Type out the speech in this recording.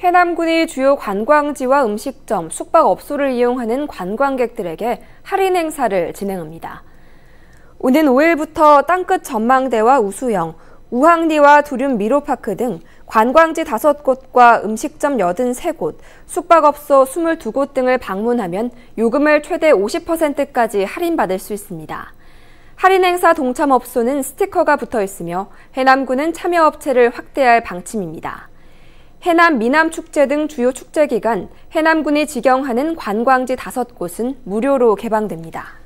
해남군이 주요 관광지와 음식점, 숙박업소를 이용하는 관광객들에게 할인 행사를 진행합니다. 오는 5일부터 땅끝 전망대와 우수영, 우항리와 두륜 미로파크 등 관광지 5곳과 음식점 83곳, 숙박업소 22곳 등을 방문하면 요금을 최대 50%까지 할인받을 수 있습니다. 할인 행사 동참업소는 스티커가 붙어 있으며 해남군은 참여업체를 확대할 방침입니다. 해남 미남 축제 등 주요 축제 기간 해남군이 지경하는 관광지 5곳은 무료로 개방됩니다.